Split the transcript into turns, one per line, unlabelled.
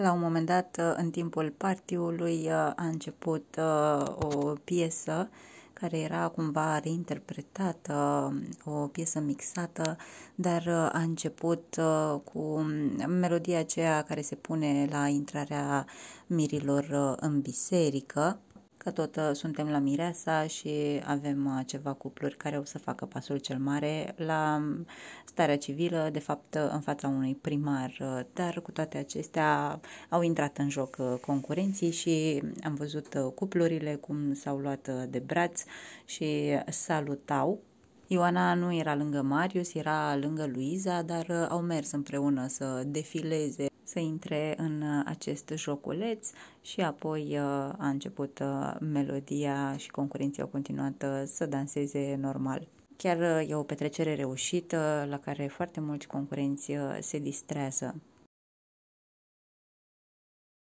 La un moment dat, uh, în timpul partiului, uh, a început uh, o piesă care era cumva reinterpretată, um, o piesă mixată, dar a început cu um, melodia aceea care se pune la intrarea mirilor în biserică că tot uh, suntem la Mireasa și avem uh, ceva cupluri care o să facă pasul cel mare la um, starea civilă, de fapt uh, în fața unui primar, dar cu toate acestea au intrat în joc concurenții și am văzut cuplurile cum s-au luat de braț și salutau Ioana nu era lângă Marius, era lângă Luiza, dar au mers împreună să defileze să intre în uh, acest joculeț și apoi uh, a început uh, melodia și concurenția au continuat să danseze normal. Chiar e o petrecere reușită la care foarte mulți concurenți se distrează.